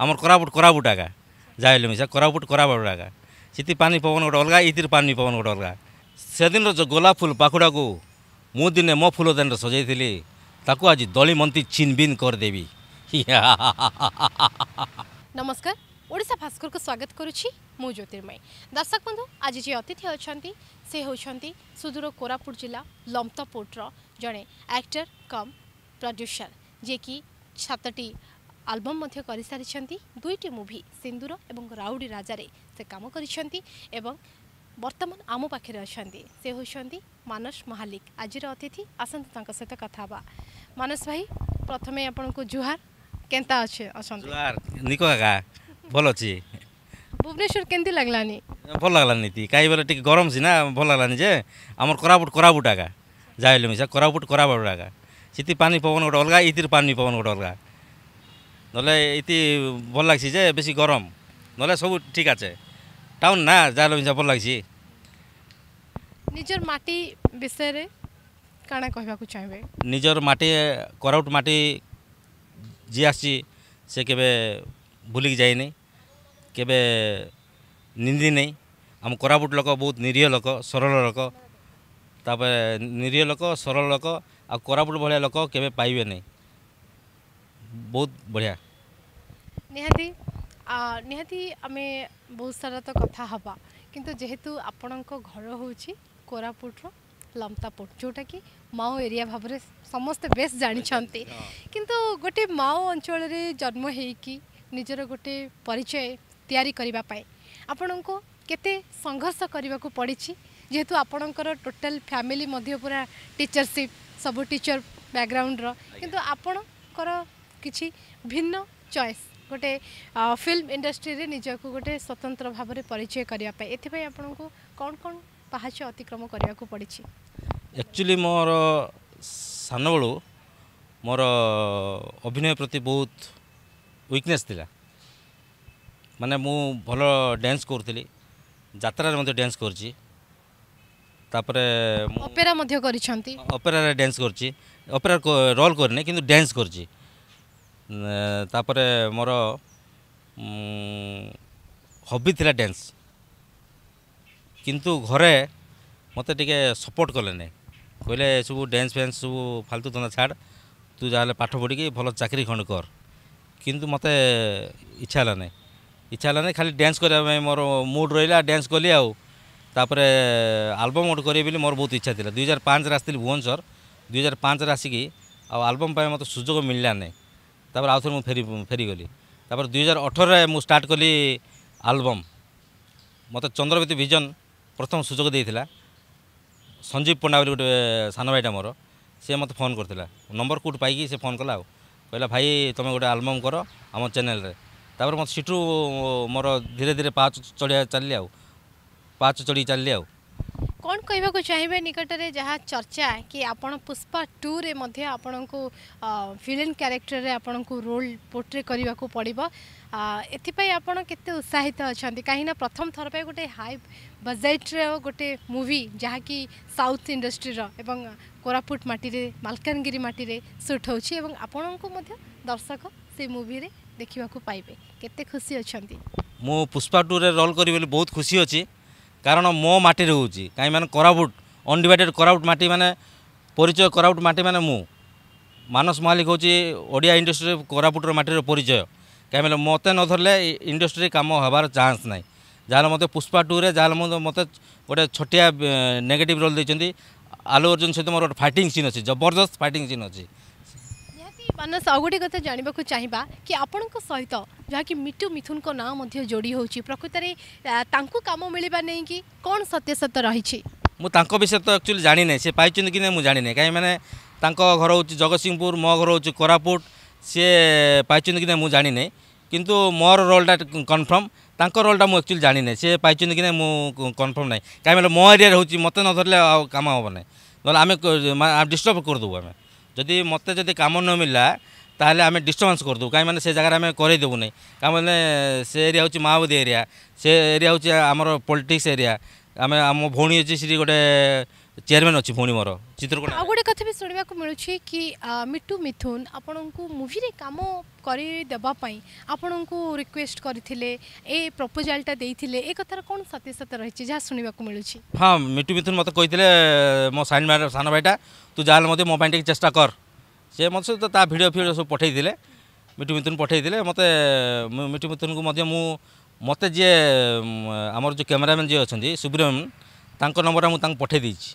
ଆମର କୋରାପୁଟ କୋରାପୁଟ ଆକା ଯାହା ହେଲେ ମିଶା କୋରାପୁଟ କୋରାପୁଟ ଆକା ସେଠି ପାଣି ପବନ ଗୋଟେ ଅଲଗା ଏଥିରେ ପାଣି ପବନ ଗୋଟେ ଅଲଗା ସେଦିନର ଯେଉଁ ଗୋଲାପ ଫୁଲ ପାଖୁଡ଼ାକୁ ମୁଁ ଦିନେ ମୋ ଫୁଲ ଦାଣ୍ଡରେ ସଜାଇଥିଲି ତାକୁ ଆଜି ଦଳି ମନ୍ତ୍ରୀ ଛିନବିନ୍ କରିଦେବି ନମସ୍କାର ଓଡ଼ିଶା ଭାସ୍କରକୁ ସ୍ୱାଗତ କରୁଛି ମୁଁ ଜ୍ୟୋତିର୍ମୟୀ ଦର୍ଶକ ବନ୍ଧୁ ଆଜି ଯିଏ ଅତିଥି ଅଛନ୍ତି ସେ ହେଉଛନ୍ତି ସୁଦୂର କୋରାପୁଟ ଜିଲ୍ଲା ଲମ୍ତପୁଟର ଜଣେ ଆକ୍ଟର କମ୍ ପ୍ରଡ୍ୟୁସର ଯିଏକି ସାତଟି ଆଲବମ୍ ମଧ୍ୟ କରିସାରିଛନ୍ତି ଦୁଇଟି ମୁଭି ସିନ୍ଦୁର ଏବଂ ରାଉଡ଼ି ରାଜାରେ ସେ କାମ କରିଛନ୍ତି ଏବଂ ବର୍ତ୍ତମାନ ଆମ ପାଖରେ ଅଛନ୍ତି ସେ ହେଉଛନ୍ତି ମାନସ ମହାଲିକ ଆଜିର ଅତିଥି ଆସନ୍ତୁ ତାଙ୍କ ସହିତ କଥା ହେବା ମାନସ ଭାଇ ପ୍ରଥମେ ଆପଣଙ୍କୁ ଜୁହାର କେନ୍ତା ଅଛେ ଅଛନ୍ତି ନିକ କାକା ଭଲ ଅଛି ଭୁବନେଶ୍ୱର କେମିତି ଲାଗଲାନି ଭଲ ଲାଗଲାନି ତି କାହିଁ ବୋଲେ ଟିକେ ଗରମ ସିନା ଭଲ ଲାଗଲାନି ଯେ ଆମର କୋରାପୁଟ କୋରାପୁଟ ଆକା ଯାହା ହେଲେ ମିଶା କୋରାପୁଟ କୋରାପୁଟ ଆକା ସେଠି ପାଣି ପବନ ଗୋଟେ ଅଲଗା ଏଥିରେ ପାଣି ପବନ ଗୋଟେ ଅଲଗା নলে ইতি ভাল লাগছি যে বেশি গরম নলে সব ঠিক আছে টাউন না যা যা ভাল লাগছি নিজের মাটি বিষয়ে কাণ কহবাকু চাইবে নিজের মাটি করাউট মাটি যে আসছি সে কেবে ভুলিকি যাইনি কেবে নিন্দি নেই ଆମ କୋରାପୁଟ ଲୋକ ବହୁତ ନିରୀହ ଲୋକ ସରଳ ଲୋକ ତାପରେ ନିରୀହ ଲୋକ ସରଳ ଲୋକ ଆଉ କୋରାପୁଟ ଭଳିଆ ଲୋକ କେବେ ପାଇବେନି ବହୁତ ବଢ଼ିଆ ନିହାତି ନିହାତି ଆମେ ବହୁତ ସାରା ତ କଥା ହେବା କିନ୍ତୁ ଯେହେତୁ ଆପଣଙ୍କ ଘର ହେଉଛି କୋରାପୁଟର ଲମ୍ତାପୁଟ ଯେଉଁଟାକି ମାଓ ଏରିଆ ଭାବରେ ସମସ୍ତେ ବେଶ୍ ଜାଣିଛନ୍ତି କିନ୍ତୁ ଗୋଟେ ମାଓ ଅଞ୍ଚଳରେ ଜନ୍ମ ହେଇକି ନିଜର ଗୋଟେ ପରିଚୟ ତିଆରି କରିବା ପାଇଁ ଆପଣଙ୍କୁ କେତେ ସଂଘର୍ଷ କରିବାକୁ ପଡ଼ିଛି ଯେହେତୁ ଆପଣଙ୍କର ଟୋଟାଲ୍ ଫ୍ୟାମିଲି ମଧ୍ୟ ପୁରା ଟିଚରସିପ୍ ସବୁ ଟିଚର ବ୍ୟାକ୍ଗ୍ରାଉଣ୍ଡର କିନ୍ତୁ ଆପଣଙ୍କର କିଛି ଭିନ୍ନ ଚଏସ୍ ଗୋଟେ ଫିଲ୍ମ ଇଣ୍ଡଷ୍ଟ୍ରିରେ ନିଜକୁ ଗୋଟେ ସ୍ୱତନ୍ତ୍ର ଭାବରେ ପରିଚୟ କରିବା ପାଇଁ ଏଥିପାଇଁ ଆପଣଙ୍କୁ କ'ଣ କ'ଣ ପାହାଚ ଅତିକ୍ରମ କରିବାକୁ ପଡ଼ିଛି ଆକ୍ଚୁଆଲି ମୋର ସାନବେଳୁ ମୋର ଅଭିନୟ ପ୍ରତି ବହୁତ ୱିକନେସ୍ ଥିଲା ମାନେ ମୁଁ ଭଲ ଡ୍ୟାନ୍ସ କରୁଥିଲି ଯାତ୍ରାରେ ମଧ୍ୟ ଡ୍ୟାନ୍ସ କରିଛି ତାପରେ ଅପେରା ମଧ୍ୟ କରିଛନ୍ତି ଅପେରାରେ ଡ୍ୟାନ୍ସ କରିଛି ଅପେରା ରୋଲ୍ କରିନି କିନ୍ତୁ ଡ୍ୟାନ୍ସ କରିଛି ତାପରେ ମୋର ହବି ଥିଲା ଡ୍ୟାନ୍ସ କିନ୍ତୁ ଘରେ ମୋତେ ଟିକେ ସପୋର୍ଟ କଲେ ନାହିଁ କହିଲେ ଏସବୁ ଡ୍ୟାନ୍ସ ଫ୍ୟାନ୍ସ ସବୁ ଫାଲତୁ ଧନ୍ଦା ଛାଡ଼ ତୁ ଯାହା ହେଲେ ପାଠ ପଢ଼ିକି ଭଲ ଚାକିରି ଖଣ୍ଡେ କର କିନ୍ତୁ ମୋତେ ଇଚ୍ଛା ହେଲାନି ଇଚ୍ଛା ହେଲାନି ଖାଲି ଡ୍ୟାନ୍ସ କରିବା ପାଇଁ ମୋର ମୁଡ଼୍ ରହିଲା ଡ୍ୟାନ୍ସ କଲି ଆଉ ତାପରେ ଆଲବମ୍ ଗୋଟେ କରିବି ବୋଲି ମୋର ବହୁତ ଇଚ୍ଛା ଥିଲା ଦୁଇହଜାର ପାଞ୍ଚରେ ଆସିଥିଲି ଭୁବନେଶ୍ୱର ଦୁଇ ହଜାର ପାଞ୍ଚରେ ଆସିକି ଆଉ ଆଲବମ୍ ପାଇଁ ମୋତେ ସୁଯୋଗ ମିଳିଲାନି ତାପରେ ଆଉ ଥରେ ମୁଁ ଫେରି ଫେରିଗଲି ତାପରେ ଦୁଇ ହଜାର ଅଠରରେ ମୁଁ ଷ୍ଟାର୍ଟ କଲି ଆଲବମ୍ ମୋତେ ଚନ୍ଦ୍ରବତୀ ଭିଜନ ପ୍ରଥମ ସୁଯୋଗ ଦେଇଥିଲା ସଞ୍ଜୀବ ପଣ୍ଡା ବୋଲି ଗୋଟେ ସାନ ଭାଇଟା ମୋର ସିଏ ମୋତେ ଫୋନ୍ କରିଥିଲା ନମ୍ବର କେଉଁଠୁ ପାଇକି ସେ ଫୋନ୍ କଲା ଆଉ କହିଲା ଭାଇ ତୁମେ ଗୋଟେ ଆଲବମ୍ କର ଆମ ଚ୍ୟାନେଲ୍ରେ ତାପରେ ମୋତେ ସେଠୁ ମୋର ଧୀରେ ଧୀରେ ପାହାଚ ଚଢ଼ିବା ଚାଲିଲି ଆଉ ପାହାଚ ଚଢ଼ିକି ଚାଲିଲି ଆଉ କ'ଣ କହିବାକୁ ଚାହିଁବେ ନିକଟରେ ଯାହା ଚର୍ଚ୍ଚା କି ଆପଣ ପୁଷ୍ପା ଟୁରେ ମଧ୍ୟ ଆପଣଙ୍କୁ ଭିଲେନ୍ କ୍ୟାରେକ୍ଟରରେ ଆପଣଙ୍କୁ ରୋଲ୍ ପୋର୍ଟ୍ରେ କରିବାକୁ ପଡ଼ିବ ଏଥିପାଇଁ ଆପଣ କେତେ ଉତ୍ସାହିତ ଅଛନ୍ତି କାହିଁକିନା ପ୍ରଥମ ଥର ପାଇଁ ଗୋଟେ ହାଇ ବଜେଟ୍ର ଗୋଟେ ମୁଭି ଯାହାକି ସାଉଥ୍ ଇଣ୍ଡଷ୍ଟ୍ରିର ଏବଂ କୋରାପୁଟ ମାଟିରେ ମାଲକାନଗିରି ମାଟିରେ ସୁଟ୍ ହେଉଛି ଏବଂ ଆପଣଙ୍କୁ ମଧ୍ୟ ଦର୍ଶକ ସେ ମୁଭିରେ ଦେଖିବାକୁ ପାଇବେ କେତେ ଖୁସି ଅଛନ୍ତି ମୁଁ ପୁଷ୍ପା ଟୁରେ ରୋଲ୍ କରିବି ବୋଲି ବହୁତ ଖୁସି ଅଛି କାରଣ ମୋ ମାଟି ରହୁଛି କାହିଁ ମାନେ କୋରାପୁଟ ଅନଡିଭାଇଡେଡ୍ କୋରାପୁଟ ମାଟି ମାନେ ପରିଚୟ କୋରାପୁଟ ମାଟି ମାନେ ମୁଁ ମାନସ ମହାଲିକ ହେଉଛି ଓଡ଼ିଆ ଇଣ୍ଡଷ୍ଟ୍ରି କୋରାପୁଟର ମାଟିର ପରିଚୟ କାହିଁ ବୋଲେ ମୋତେ ନ ଧରିଲେ ଇଣ୍ଡଷ୍ଟ୍ରି କାମ ହେବାର ଚାନ୍ସ ନାହିଁ ଯାହାହେଲେ ମୋତେ ପୁଷ୍ପା ଟୁରେ ଯାହାହେଲେ ମୋତେ ଗୋଟେ ଛୋଟିଆ ନେଗେଟିଭ୍ ରୋଲ୍ ଦେଇଛନ୍ତି ଆଲୁ ଅର୍ଜୁନ ସହିତ ମୋର ଗୋଟେ ଫାଇଟିଂ ସିନ୍ ଅଛି ଜବରଦସ୍ତ ଫାଇଟିଂ ସିନ୍ ଅଛି ମାନସ ଆଉ ଗୋଟେ କଥା ଜାଣିବାକୁ ଚାହିଁବା କି ଆପଣଙ୍କ ସହିତ ଯାହାକି ମିଟୁ ମିଥୁନଙ୍କ ନାଁ ମଧ୍ୟ ଯୋଡ଼ି ହେଉଛି ପ୍ରକୃତରେ ତାଙ୍କୁ କାମ ମିଳିବା ନେଇକି କ'ଣ ସତ୍ୟାସତ୍ୟ ରହିଛି ମୁଁ ତାଙ୍କ ବିଷୟରେ ତ ଆକ୍ଚୁଆଲି ଜାଣିନାହିଁ ସେ ପାଇଛନ୍ତି କି ନାହିଁ ମୁଁ ଜାଣିନାହିଁ କାହିଁକି ମାନେ ତାଙ୍କ ଘର ହେଉଛି ଜଗତସିଂହପୁର ମୋ ଘର ହେଉଛି କୋରାପୁଟ ସିଏ ପାଇଛନ୍ତି କି ନାହିଁ ମୁଁ ଜାଣିନାହିଁ କିନ୍ତୁ ମୋର ରୋଲ୍ଟା କନଫର୍ମ ତାଙ୍କ ରୋଲ୍ଟା ମୁଁ ଆକ୍ଚୁଆଲି ଜାଣିନାହିଁ ସିଏ ପାଇଛନ୍ତି କି ନାହିଁ ମୁଁ କନଫର୍ମ ନାହିଁ କାହିଁକି ମୋ ଏରିଆରେ ହେଉଛି ମୋତେ ନ ଧରିଲେ ଆଉ କାମ ହେବ ନାହିଁ ନହେଲେ ଆମେ ଡିଷ୍ଟର୍ବ କରିଦେବୁ ଆମେ ଯଦି ମୋତେ ଯଦି କାମ ନ ମିଳିଲା ତାହେଲେ ଆମେ ଡିଷ୍ଟର୍ବାନ୍ସ କରିଦେବୁ କାହିଁମାନେ ସେ ଜାଗାରେ ଆମେ କରେଇଦେବୁ ନାହିଁ କାହିଁମାନେ ସେ ଏରିଆ ହେଉଛି ମାଓବାଦୀ ଏରିଆ ସେ ଏରିଆ ହେଉଛି ଆମର ପଲିଟିକ୍ସ ଏରିଆ ଆମେ ଆମ ଭଉଣୀ ଅଛି ସେଠି ଗୋଟେ চেয়ারম্যান অছি ভৌণী মোর চিত্রকোণা আউ গোটে কথা বি শুণবাক মিলুছি কি মিটু মিথুন আপনার মুভিরে কাম করে দেওয়া আপনার রিকোয়েস্ট করে এ প্রপোজালটা দিয়ে এ কথার কোণ সত্যতা রয়েছে যা শুণবাক মিলুছি হ্যাঁ মিটু মিথুন মতো কে মো সাইন সান ভাইটা তু যা মতো মো টিকে চেষ্টা কর সে মতো সহ তা ভিডিও ফিডিও সব পঠাই দিলে মিটু মিথুন পঠাই দিলে মতো মিটু মিথুনকে মধ্যে মু মতো যে আমার যে ক্যামেরাম্যান যে অনেক সুব্রমণ তাঙ্ক নম্বরটা মু তাঙ্ক পঠাই দিয়েছি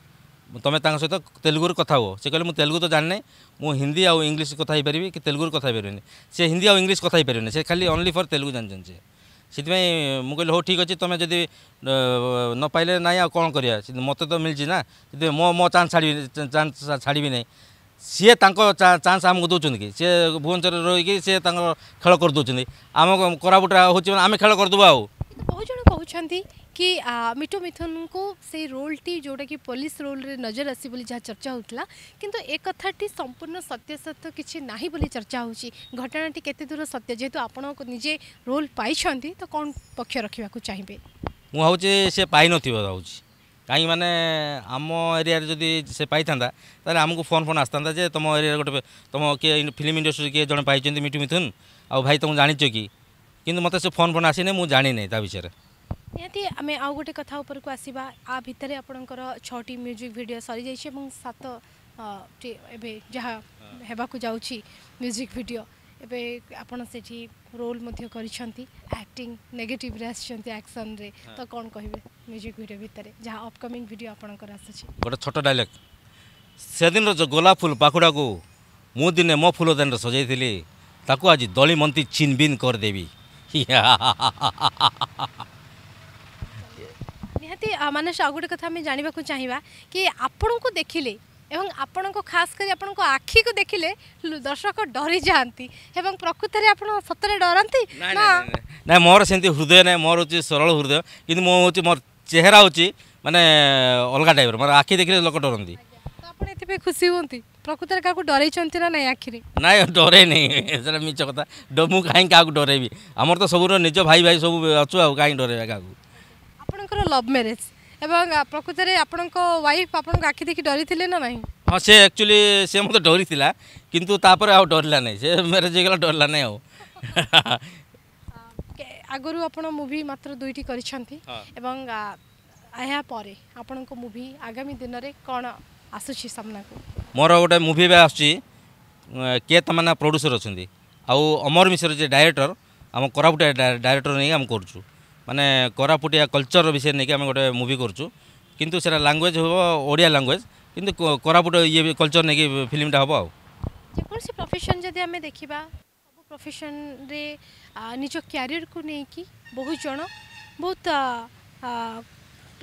ତମେ ତାଙ୍କ ସହିତ ତେଲୁଗୁରେ କଥା ହୁଅ ସେ କହିଲେ ମୁଁ ତେଲୁଗୁ ତ ଜାଣିନି ମୁଁ ହିନ୍ଦୀ ଆଉ ଇଂଲିଶ କଥା ହେଇପାରିବି କି ତେଲୁଗୁରେ କଥା ହେଇପାରିବିନି ସେ ହିନ୍ଦୀ ଆଉ ଇଂଲିଶ କଥା ହେଇପାରିବେନି ସେ ଖାଲି ଓନ୍ଲି ଫର୍ ତେଲୁଗୁ ଜାଣିଛନ୍ତି ସେ ସେଥିପାଇଁ ମୁଁ କହିଲି ହଉ ଠିକ୍ ଅଛି ତୁମେ ଯଦି ନ ପାଇଲେ ନାହିଁ ଆଉ କ'ଣ କରିବା ମୋତେ ତ ମିଳିଛି ନା ସେଥିପାଇଁ ମୋ ମୋ ଚାନ୍ସ ଛାଡ଼ିବି ଚାନ୍ସ ଛାଡ଼ିବି ନାହିଁ ସିଏ ତାଙ୍କ ଚାନ୍ସ ଆମକୁ ଦେଉଛନ୍ତି କି ସିଏ ଭୁବନେଶ୍ୱରରେ ରହିକି ସିଏ ତାଙ୍କର ଖେଳ କରିଦେଉଛନ୍ତି ଆମ କୋରାପୁଟ ହେଉଛି ଆମେ ଖେଳ କରିଦେବୁ ଆଉ ବହୁତ ଜଣ କହୁଛନ୍ତି कि मिठू मिथुन को से रोल टी जोटा कि पुलिस रोल रे नजर आसी बोली जहाँ चर्चा होता किंतु एक कथाटी संपूर्ण सत्यसत्य किसी ना बोली चर्चा होटनाटी केते दूर सत्य जेहेतु आप निजे रोल पाई तो कौन पक्ष रखा चाहिए मुझे सी पाई नाउची কাহি মানে আম এরিয়ার যদি সে পাই তাহলে আমি ফোন ফোন আসতা যে তোম এরিয়ার গোটে তোম কি ফিল্ম ইন্ডস্ট্রি কি জন পাইছেন মিঠু মিথুন আই তুমি জাঁচ কি কিন্তু মতো সে ফোন ফোন আসিনি মু জানি নাই তা বিষয়ে ନିହାତି ଆମେ ଆଉ ଗୋଟେ କଥା ଉପରକୁ ଆସିବା ଆ ଭିତରେ ଆପଣଙ୍କର ଛଅଟି ମ୍ୟୁଜିକ୍ ଭିଡ଼ିଓ ସରିଯାଇଛି ଏବଂ ସାତ ଏବେ ଯାହା ହେବାକୁ ଯାଉଛି ମ୍ୟୁଜିକ୍ ଭିଡ଼ିଓ ଏବେ ଆପଣ ସେଠି ରୋଲ୍ ମଧ୍ୟ କରିଛନ୍ତି ଆକ୍ଟିଂ ନେଗେଟିଭ୍ରେ ଆସିଛନ୍ତି ଆକ୍ସନ୍ରେ ତ କ'ଣ କହିବେ ମ୍ୟୁଜିକ୍ ଭିଡ଼ିଓ ଭିତରେ ଯାହା ଅପକମିଂ ଭିଡ଼ିଓ ଆପଣଙ୍କର ଆସୁଛି ଗୋଟେ ଛୋଟ ଡାଇଲଗ୍ ସେଦିନର ଯେଉଁ ଗୋଲାପ ଫୁଲ ପାଖୁଡ଼ାକୁ ମୁଁ ଦିନେ ମୋ ଫୁଲ ଦାନରେ ସଜାଇଥିଲି ତାକୁ ଆଜି ଦଳିମନ୍ତି ଚିନ୍ବିନ୍ କରିଦେବି ନିହାତି ମାନସ ଆଉ ଗୋଟେ କଥା ଆମେ ଜାଣିବାକୁ ଚାହିଁବା କି ଆପଣଙ୍କୁ ଦେଖିଲେ এবং আপনার খাস করে আপনার আখিকে দেখলে দর্শক ডরি যাতে এবং প্রকৃতরে আপনার সতরে ডরতি না না মোর সেমতি হৃদয় নাই মোর হচ্ছে সরল হৃদয় কিন্তু মো হচ্ছে মোর চেহারা হচ্ছে মানে অলগা টাইপের মানে আখি দেখলে লোক ডরতি আপনি এতে খুশি হুঁতি প্রকৃতরে কাহু ডরাইছেন না নাই আখিরে না ডরাই নাই সেটা মিছ কথা মু কাহি কাহু ডরাইবি আমার তো সবুর নিজ ভাই ভাই সব অছু আহ কাহি ডরাইবা কাহু ଆପଣଙ୍କର ଲଭ୍ ମ୍ୟାରେଜ୍ এবং প্রকৃতরে আপনার ওয়াইফ আপনার আখি দেখি ডরি না না হ্যাঁ সে একচুয়ালি সে মতো ডরি কিন্তু তাপরে আউ ডরলা নাই সে ম্যারেজ হয়ে গেল ডরলা নাই আউ আগরু আপনার মুভি মাত্র দুইটি করেছেন এবং ଏହା ପରେ ଆପଣଙ୍କ ମୁଭି ଆଗାମୀ ଦିନରେ କ'ଣ ଆସୁଛି ସାମ୍ନାକୁ ମୋର ଗୋଟେ ମୁଭି ଏବେ ଆସୁଛି କିଏ ତମାନେ ପ୍ରଡ୍ୟୁସର ଅଛନ୍ତି ଆଉ ଅମର ମିଶ୍ର ଯିଏ ଡାଇରେକ୍ଟର ଆମ କୋରାପୁଟ ଡାଇରେକ୍ଟର ନେଇ ଆମେ କରୁଛୁ মানে କୋରାପୁଟିଆ କଲଚର ବିଷୟରେ ନେଇକି ଆମେ ଗୋଟେ ମୁଭି କରୁଛୁ କିନ୍ତୁ ସେଟା ଲାଙ୍ଗୁଏଜ୍ ହେବ ଓଡ଼ିଆ ଲାଙ୍ଗୁଏଜ୍ କିନ୍ତୁ କୋରାପୁଟ ଇଏ କଲଚର ନେଇକି ଫିଲ୍ମଟା ହେବ ଆଉ ଯେକୌଣସି ପ୍ରଫେସନ୍ ଯଦି ଆମେ ଦେଖିବା ସବୁ ପ୍ରଫେସନ୍ରେ ନିଜ କ୍ୟାରିୟରକୁ ନେଇକି ବହୁତ ଜଣ ବହୁତ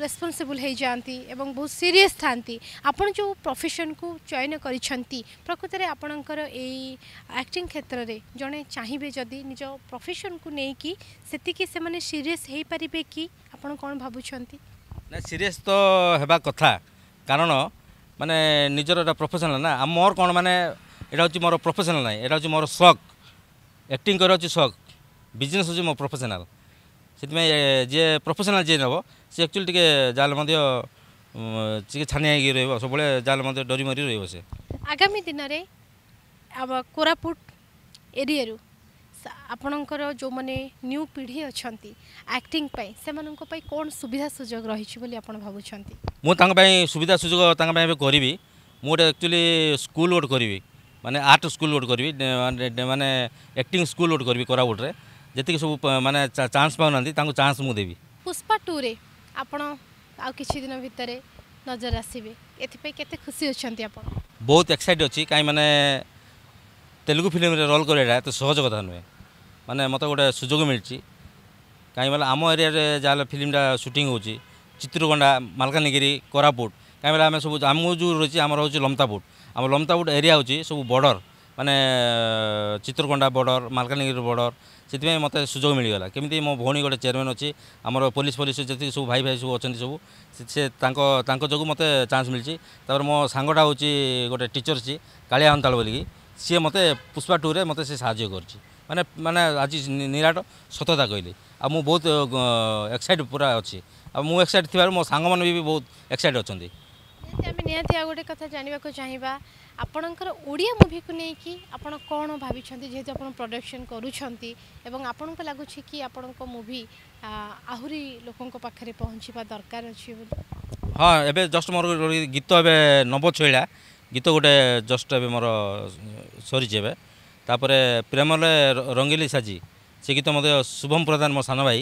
ରେସ୍ପନ୍ସିବୁଲ୍ ହୋଇଯାଆନ୍ତି ଏବଂ ବହୁତ ସିରିୟସ୍ ଥାନ୍ତି ଆପଣ ଯେଉଁ ପ୍ରଫେସନ୍କୁ ଚୟନ କରିଛନ୍ତି ପ୍ରକୃତରେ ଆପଣଙ୍କର ଏଇ ଆକ୍ଟିଂ କ୍ଷେତ୍ରରେ ଜଣେ ଚାହିଁବେ ଯଦି ନିଜ ପ୍ରଫେସନ୍କୁ ନେଇକି ସେତିକି ସେମାନେ ସିରିୟସ୍ ହୋଇପାରିବେ କି ଆପଣ କ'ଣ ଭାବୁଛନ୍ତି ନା ସିରିୟସ୍ ତ ହେବା କଥା କାରଣ ମାନେ ନିଜର ଏଇଟା ପ୍ରଫେସନାଲ୍ ନା ମୋର କ'ଣ ମାନେ ଏଇଟା ହେଉଛି ମୋର ପ୍ରଫେସନାଲ୍ ନାହିଁ ଏଇଟା ହେଉଛି ମୋର ସକ୍ ଆକ୍ଟିଂ କରିବା ହେଉଛି ସକ୍ ବିଜନେସ୍ ହେଉଛି ମୋ ପ୍ରଫେସନାଲ୍ ସେଥିପାଇଁ ଯିଏ ପ୍ରଫେସନାଲ୍ ଯିଏ ନେବ ସେ ଆକ୍ଚୁଆଲି ଟିକେ ଜାଲ ମଧ୍ୟ ଟିକେ ଛାନିଆ ହେଇକି ରହିବ ସବୁବେଳେ ଜାଲ ମଧ୍ୟ ଡରି ମରି ରହିବ ସେ ଆଗାମୀ ଦିନରେ ଆମ କୋରାପୁଟ ଏରିଆରୁ ଆପଣଙ୍କର ଯେଉଁମାନେ ନ୍ୟୁ ପିଢ଼ି ଅଛନ୍ତି ଆକ୍ଟିଂ ପାଇଁ ସେମାନଙ୍କ ପାଇଁ କ'ଣ ସୁବିଧା ସୁଯୋଗ ରହିଛି ବୋଲି ଆପଣ ଭାବୁଛନ୍ତି ମୁଁ ତାଙ୍କ ପାଇଁ ସୁବିଧା ସୁଯୋଗ ତାଙ୍କ ପାଇଁ ଏବେ କରିବି ମୁଁ ଗୋଟେ ଆକ୍ଚୁଆଲି ସ୍କୁଲ୍ ଗୋଟେ କରିବି ମାନେ ଆର୍ଟ ସ୍କୁଲ୍ ଗୋଟେ କରିବି ମାନେ ଆକ୍ଟିଂ ସ୍କୁଲ୍ ଗୋଟେ କରିବି କୋରାପୁଟରେ ଯେତିକି ସବୁ ମାନେ ଚାନ୍ସ ପାଉନାହାନ୍ତି ତାଙ୍କୁ ଚାନ୍ସ ମୁଁ ଦେବି ପୁଷ୍ପା ଟୁରେ ଆପଣ ଆଉ କିଛି ଦିନ ଭିତରେ ନଜର ଆସିବେ ଏଥିପାଇଁ କେତେ ଖୁସି ଅଛନ୍ତି ଆପଣ ବହୁତ ଏକ୍ସାଇଟ୍ ଅଛି କାହିଁ ମାନେ ତେଲୁଗୁ ଫିଲ୍ମରେ ରୋଲ୍ କରିବାଟା ଏତେ ସହଜ କଥା ନୁହେଁ ମାନେ ମୋତେ ଗୋଟେ ସୁଯୋଗ ମିଳିଛି କାହିଁ ବୋଲେ ଆମ ଏରିଆରେ ଯାହା ହେଲେ ଫିଲ୍ମଟା ସୁଟିଂ ହେଉଛି ଚିତ୍ରକଣ୍ଡା ମାଲକାନଗିରି କୋରାପୁଟ କାହିଁ ବୋଲେ ଆମେ ସବୁ ଆମକୁ ଯେଉଁ ରହିଛି ଆମର ହେଉଛି ଲମତାପୁଟ ଆମ ଲମତାପୁଟ ଏରିଆ ହେଉଛି ସବୁ ବର୍ଡ଼ର୍ ମାନେ ଚିତ୍ରକୋଣ୍ଡା ବର୍ଡ଼ର ମାଲକାନଗିରି ବର୍ଡ଼ର ସେଥିପାଇଁ ମୋତେ ସୁଯୋଗ ମିଳିଗଲା କେମିତି ମୋ ଭଉଣୀ ଗୋଟେ ଚେୟାରମ୍ୟାନ୍ ଅଛି ଆମର ପୋଲିସ ପୋଲିସ ଯେତିକି ସବୁ ଭାଇ ଭାଇ ସବୁ ଅଛନ୍ତି ସବୁ ସେ ତାଙ୍କ ତାଙ୍କ ଯୋଗୁଁ ମୋତେ ଚାନ୍ସ ମିଳିଛି ତାପରେ ମୋ ସାଙ୍ଗଟା ହେଉଛି ଗୋଟେ ଟିଚର ଅଛି କାଳିଆ ହନ୍ତାଳ ବୋଲିକି ସିଏ ମୋତେ ପୁଷ୍ପା ଟୁରେ ମୋତେ ସେ ସାହାଯ୍ୟ କରିଛି ମାନେ ମାନେ ଆଜି ନିରାଟ ସତତା କହିଲି ଆଉ ମୁଁ ବହୁତ ଏକ୍ସାଇଟ୍ ପୁରା ଅଛି ଆଉ ମୁଁ ଏକ୍ସାଇଟ୍ ଥିବାରୁ ମୋ ସାଙ୍ଗମାନେ ବି ବହୁତ ଏକ୍ସାଇଟ୍ ଅଛନ୍ତି ଆମେ ନିହାତି ଆଉ ଗୋଟେ କଥା ଜାଣିବାକୁ ଚାହିଁବା ଆପଣଙ୍କର ଓଡ଼ିଆ ମୁଭିକୁ ନେଇକି ଆପଣ କ'ଣ ଭାବିଛନ୍ତି ଯେହେତୁ ଆପଣ ପ୍ରଡକ୍ସନ୍ କରୁଛନ୍ତି ଏବଂ ଆପଣଙ୍କୁ ଲାଗୁଛି କି ଆପଣଙ୍କ ମୁଭି ଆହୁରି ଲୋକଙ୍କ ପାଖରେ ପହଞ୍ଚିବା ଦରକାର ଅଛି ବୋଲି ହଁ ଏବେ ଜଷ୍ଟ ମୋର ଗୀତ ଏବେ ନବ ଛଇଳା ଗୀତ ଗୋଟେ ଜଷ୍ଟ ଏବେ ମୋର ସରିଛି ଏବେ ତାପରେ ପ୍ରେମରେ ରଙ୍ଗିଲି ସାଜି ସେ ଗୀତ ମଧ୍ୟ ଶୁଭମ ପ୍ରଧାନ ମୋ ସାନ ଭାଇ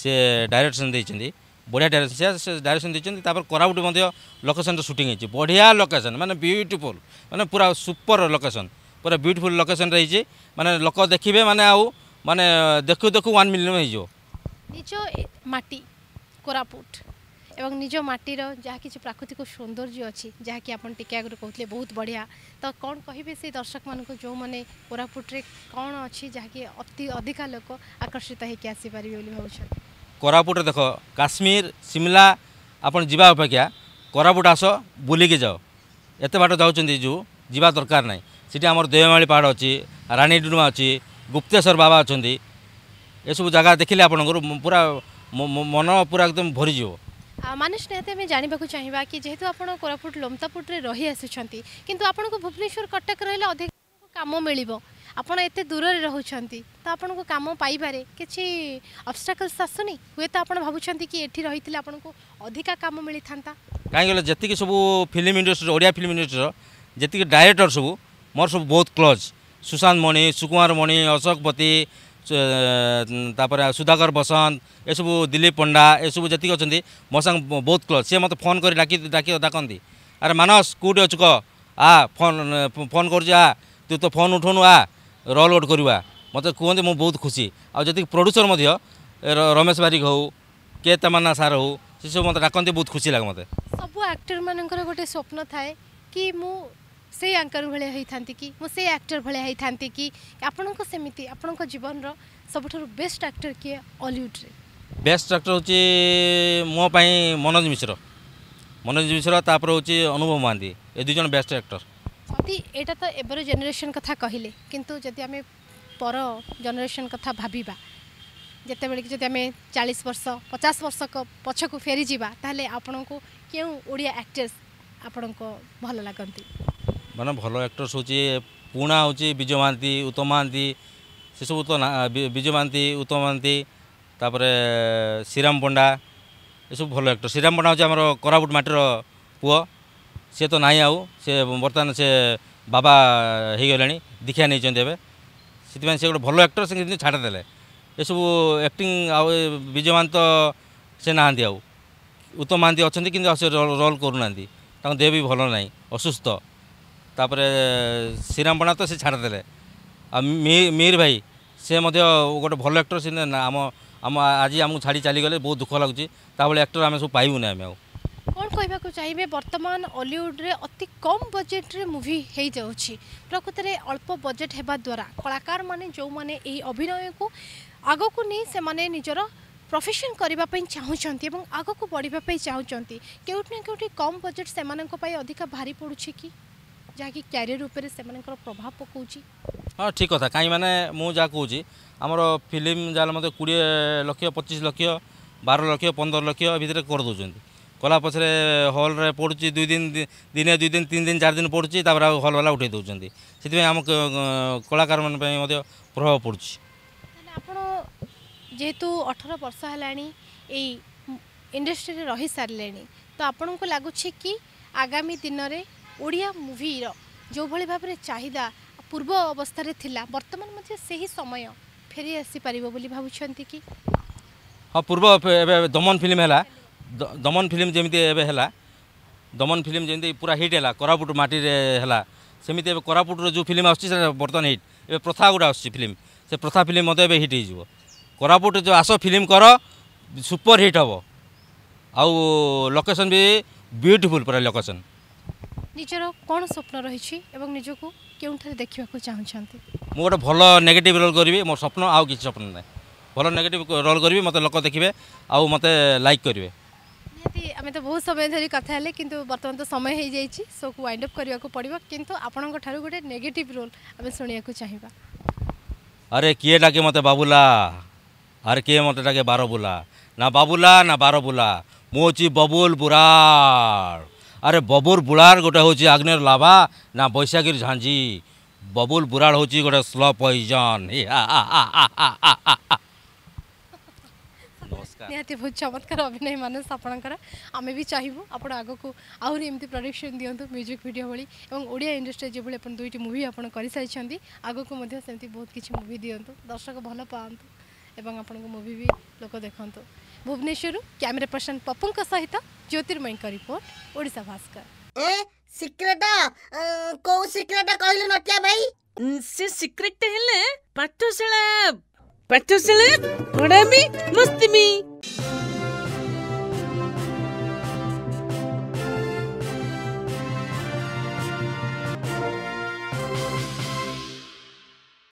ସେ ଡାଇରେକ୍ସନ୍ ଦେଇଛନ୍ତି বড়িয়া ডাইরেকশন সে ডাইরেকশন দিয়েছেন তারপরে কোরাপুট মধ্যে লোকেশনটা শুটিং হয়েছে বড়িয়া লোকেশন মানে বিউটিফুল মানে পুরা সুপর লোকেশন পুরা বিউটিফুল লোকেশন রয়েছে মানে লোক দেখবে মানে আউ মানে দেখু দেখু ওয়ান মিলিয়ন হয়ে যাব নিজ মাটি কোরাপুট এবং নিজ মাটির যা কিছু প্রাকৃতিক সৌন্দর্য অছি যা কি আপন টিকে আগে কହୁଥିଲେ বহু বড়িয়া তো কম কহিবে সেই দর্শক মানুষ যে কোরাপুটে কম অতি অধিকা লোক আকর্ষিত হয়ে আসি বলে ভাবছেন କୋରାପୁଟ ଦେଖ କାଶ୍ମୀର ସିମଲା ଆପଣ ଯିବା ଅପେକ୍ଷା କୋରାପୁଟ ଆସ ବୁଲିକି ଯାଅ ଏତେ ବାଟ ଯାଉଛନ୍ତି ଯେଉଁ ଯିବା ଦରକାର ନାହିଁ ସେଠି ଆମର ଦେଓମାଳି ପାହାଡ଼ ଅଛି ରାଣୀ ଡୁମା ଅଛି ଗୁପ୍ତେଶ୍ୱର ବାବା ଅଛନ୍ତି ଏସବୁ ଜାଗା ଦେଖିଲେ ଆପଣଙ୍କର ପୁରା ମନ ପୁରା ଏକଦମ ଭରିଯିବ ମାନସ ନିହାତି ଆମେ ଜାଣିବାକୁ ଚାହିଁବା କି ଯେହେତୁ ଆପଣ କୋରାପୁଟ ଲୋମତାପୁଟରେ ରହି ଆସୁଛନ୍ତି କିନ୍ତୁ ଆପଣଙ୍କୁ ଭୁବନେଶ୍ୱର କଟକ ରହିଲେ ଅଧିକ କାମ ମିଳିବ ଆପଣ ଏତେ ଦୂରରେ ରହୁଛନ୍ତି ତ ଆପଣଙ୍କୁ କାମ ପାଇବାରେ କିଛି ଅବଷ୍ଟ୍ରାକଲ୍ସ ଆସୁନି ହୁଏତ ଆପଣ ଭାବୁଛନ୍ତି କି ଏଠି ରହିଥିଲେ ଆପଣଙ୍କୁ ଅଧିକା କାମ ମିଳିଥାନ୍ତା କାହିଁକି ବୋଲେ ଯେତିକି ସବୁ ଫିଲ୍ମ ଇଣ୍ଡଷ୍ଟ୍ରି ଓଡ଼ିଆ ଫିଲ୍ମ ଇଣ୍ଡଷ୍ଟ୍ରିର ଯେତିକି ଡାଇରେକ୍ଟର ସବୁ ମୋର ସବୁ ବହୁତ କ୍ଲୋଜ୍ ସୁଶାନ୍ତ ମଣି ସୁକୁମାର ମଣି ଅଶୋକପତି ତାପରେ ସୁଧାକର ବସନ୍ତ ଏସବୁ ଦିଲ୍ଲୀପ ପଣ୍ଡା ଏସବୁ ଯେତିକି ଅଛନ୍ତି ମୋ ସାଙ୍ଗ ବହୁତ କ୍ଲୋଜ୍ ସିଏ ମୋତେ ଫୋନ୍ କରି ଡାକି ଡାକି ଡାକନ୍ତି ଆରେ ମାନସ କେଉଁଠି ଅଛୁ କହ ଆ ଫୋନ୍ ଫୋନ୍ କରୁଛି ଆ ତୁ ତ ଫୋନ୍ ଉଠଉନୁ ଆ ରୋଲ୍ ଆଉଟ୍ କରିବା ମୋତେ କୁହନ୍ତି ମୁଁ ବହୁତ ଖୁସି ଆଉ ଯେତିକି ପ୍ରଡ୍ୟୁସର୍ ମଧ୍ୟ ରମେଶ ବାରିକ ହେଉ କେ ତମାନ୍ନା ସାର୍ ହେଉ ସେସବୁ ମୋତେ ଡାକନ୍ତି ବହୁତ ଖୁସି ଲାଗେ ମୋତେ ସବୁ ଆକ୍ଟରମାନଙ୍କର ଗୋଟେ ସ୍ୱପ୍ନ ଥାଏ କି ମୁଁ ସେଇ ଆଙ୍କର ଭଳିଆ ହେଇଥାନ୍ତି କି ମୁଁ ସେଇ ଆକ୍ଟର ଭଳିଆ ହେଇଥାନ୍ତି କି ଆପଣଙ୍କ ସେମିତି ଆପଣଙ୍କ ଜୀବନର ସବୁଠାରୁ ବେଷ୍ଟ ଆକ୍ଟର କିଏ ଅଲିଉଡ଼ରେ ବେଷ୍ଟ ଆକ୍ଟର ହେଉଛି ମୋ ପାଇଁ ମନୋଜ ମିଶ୍ର ମନୋଜ ମିଶ୍ର ତାପରେ ହେଉଛି ଅନୁଭବ ମହାନ୍ତି ଏ ଦୁଇଜଣ ବେଷ୍ଟ ଆକ୍ଟର ଯଦି ଏଇଟା ତ ଏବେର ଜେନେରେସନ୍ କଥା କହିଲେ କିନ୍ତୁ ଯଦି ଆମେ ପର ଜେନେରେସନ୍ କଥା ଭାବିବା ଯେତେବେଳେ କି ଯଦି ଆମେ ଚାଳିଶ ବର୍ଷ ପଚାଶ ବର୍ଷ ପଛକୁ ଫେରିଯିବା ତାହେଲେ ଆପଣଙ୍କୁ କେଉଁ ଓଡ଼ିଆ ଆକ୍ଟର୍ସ ଆପଣଙ୍କ ଭଲ ଲାଗନ୍ତି ମାନେ ଭଲ ଆକ୍ଟର୍ସ ହେଉଛି ପୁରୁଣା ହେଉଛି ବିଜୟ ମହାନ୍ତି ଉତ୍ତମ ମହାନ୍ତି ସେସବୁ ତ ବିଜୟ ମହାନ୍ତି ଉତ୍ତମ ମହାନ୍ତି ତାପରେ ଶ୍ରୀରାମ ପଣ୍ଡା ଏସବୁ ଭଲ ଆକ୍ଟର ଶ୍ରୀରାମ ପଣ୍ଡା ହେଉଛି ଆମର କୋରାପୁଟ ମାଟିର ପୁଅ সে তো নাই আউ সে বর্তমানে সে বাবা হয়েগলে দীক্ষা নিয়েছেন এবে সেপাই সে গোটে ভালো আক্টর সে কিন্তু ছাড় দেলে এসবু আক্টিং বিজয় মহান্ত সে না আউ উত্তম মহান্তি অনেক কিন্তু সে রোল করু না তাঁর দেহ বি ভালো না অসুস্থ তাপরে শ্রীরাম পণা তো সে ছাড় দেলে মিহির ভাই সে গোটে ভালো আক্টর সে আম আম আজ আমি ছাড়ি চালিগলে বহু দুঃখ লাগুছে তা ভালো আক্টর আমি সব পাইবু না আমি আউ କ'ଣ କହିବାକୁ ଚାହିଁବେ ବର୍ତ୍ତମାନ ଅଲିଉଡ଼ରେ ଅତି କମ୍ ବଜେଟ୍ରେ ମୁଭି ହୋଇଯାଉଛି ପ୍ରକୃତରେ ଅଳ୍ପ ବଜେଟ୍ ହେବା ଦ୍ୱାରା କଳାକାରମାନେ ଯେଉଁମାନେ ଏହି ଅଭିନୟକୁ ଆଗକୁ ନେଇ ସେମାନେ ନିଜର ପ୍ରଫେସନ୍ କରିବା ପାଇଁ ଚାହୁଁଛନ୍ତି ଏବଂ ଆଗକୁ ବଢ଼ିବା ପାଇଁ ଚାହୁଁଛନ୍ତି କେଉଁଠି ନା କେଉଁଠି କମ୍ ବଜେଟ୍ ସେମାନଙ୍କ ପାଇଁ ଅଧିକା ଭାରି ପଡ଼ୁଛି କି ଯାହାକି କ୍ୟାରିୟର ଉପରେ ସେମାନଙ୍କର ପ୍ରଭାବ ପକାଉଛି ହଁ ଠିକ୍ କଥା କାହିଁ ମାନେ ମୁଁ ଯାହା କହୁଛି ଆମର ଫିଲ୍ମ ଯାହାହେଲେ ମୋତେ କୋଡ଼ିଏ ଲକ୍ଷ ପଚିଶ ଲକ୍ଷ ବାର ଲକ୍ଷ ପନ୍ଦର ଲକ୍ଷ ଭିତରେ କରିଦେଉଛନ୍ତି কলা পছরে হলরে পড়ুছি দুই দিন দিনে দুই দিন তিন দিন চার দিন পড়ুছি তারপরে আর হলবালা উঠাই দেওয়া সেপাই আম কলাকার মান প্রভাব পড়ুছি আপনার যেহেতু অঠর বর্ষ হল এই ইন্ডস্ট্রি রহি সারে তো আপনার লাগুছে কি আগামী দিনের ওড়িয়া মুভির যেভাবে ভাবে চাহিদা পূর্ব অবস্থায় লা বর্তমান মধ্যে সেই সময় ফেরি আসিপার বলে ভাবুছেন কি হ্যাঁ পূর্ব এবার দমন ফিল্ম হল দমন ফিଲ୍ম যেমি এবে হল দমন ফিল্ম যেমি পুরা হিট হল কোরাপুট মাটিরে হল সেমি এবার কোরাপুটর যে ফিল্ম আসছে সেটা বর্তমান হিট এবার প্রথা গুড়া আসছে ফিল্ম সে প্রথা ফিল্ম মধ্যে এবার হিট হয়ে কোরাপুট যে আস ফিল্ম কর সুপর হিট হব আউ লোকেশন বি বিউটিফুল পুরা লোকেশন ନିଜର କ'ଣ ସ୍ୱପ୍ନ ରହିଛି ଏବଂ ନିଜକୁ କେଉଁଠାରେ ଦେଖିବାକୁ ଚାହୁଁଛନ୍ତି ମୁଁ ଗୋଟେ ଭଲ ନେଗେଟିଭ୍ ରୋଲ୍ କରିବି ମୋ ସ୍ୱପ୍ନ ଆଉ କିଛି ସ୍ୱପ୍ନ ନାହିଁ ଭଲ ନେଗେଟିଭ୍ ରୋଲ୍ କରିବି ମୋତେ ଲୋକ ଦେଖିବେ ଆଉ ମୋତେ ଲାଇକ୍ କରିବେ ନିହାତି ଆମେ ତ ବହୁତ ସମୟ ଧରି କଥା ହେଲେ କିନ୍ତୁ ବର୍ତ୍ତମାନ ତ ସମୟ ହୋଇଯାଇଛି ସୋକୁ ୱାଇଣ୍ଡ ଅପ୍ କରିବାକୁ ପଡ଼ିବ କିନ୍ତୁ ଆପଣଙ୍କ ଠାରୁ ଗୋଟେ ନେଗେଟିଭ୍ ରୋଲ୍ ଆମେ ଶୁଣିବାକୁ ଚାହିଁବା ଆରେ କିଏ ଡାକେ ମୋତେ ବାବୁଲା ଆରେ କିଏ ମୋତେ ଡାକେ ବାରବୁଲା ନା ବାବୁଲା ନା ବାରବୁଲା ମୁଁ ହେଉଛି ବବୁଲ ବୁରାର ଆରେ ବବୁଲ ବୁଳାର ଗୋଟେ ହେଉଛି ଆଗ୍ନେର ଲାଭା ନା ବୈଶାଖୀର ଝାଞ୍ଜି ବବୁଲ ବୁରାଳ ହେଉଛି ଗୋଟେ ସ୍ଲ ପଏଜନ୍ ନିହାତି ବହୁତ ଚମତ୍କାର ଅଭିନୟ ମାନସ ଆପଣଙ୍କର ଆମେ ବି ଚାହିଁବୁ ଆପଣ ଆଗକୁ ଆହୁରି ଏମିତି ପ୍ରଡକ୍ସନ୍ ଦିଅନ୍ତୁ ମ୍ୟୁଜିକ୍ ଭିଡ଼ିଓ ଭଳି ଏବଂ ଓଡ଼ିଆ ଇଣ୍ଡଷ୍ଟ୍ରିରେ ଯେଭଳି ଆପଣ ଦୁଇଟି ମୁଭି ଆପଣ କରିସାରିଛନ୍ତି ଆଗକୁ ମଧ୍ୟ ସେମିତି ବହୁତ କିଛି ମୁଭି ଦିଅନ୍ତୁ ଦର୍ଶକ ଭଲ ପାଆନ୍ତୁ ଏବଂ ଆପଣଙ୍କ ମୁଭି ବି ଲୋକ ଦେଖନ୍ତୁ ଭୁବନେଶ୍ୱରରୁ କ୍ୟାମେରା ପର୍ସନ ପପୁଙ୍କ ସହିତ ଜ୍ୟୋତିର୍ମୟୀଙ୍କ ରିପୋର୍ଟ ଓଡ଼ିଶା ଭାସ୍କର ଏ ସିକ୍ରେଟ କୋଉ ସିକ୍ରେଟ କହିଲୁ ନଟିଆ ଭାଇ ସେ ସିକ୍ରେଟ ହେଲେ ପାଠଶାଳା ପାଠଶାଳା ପଢ଼ାମି ମସ୍ତିମି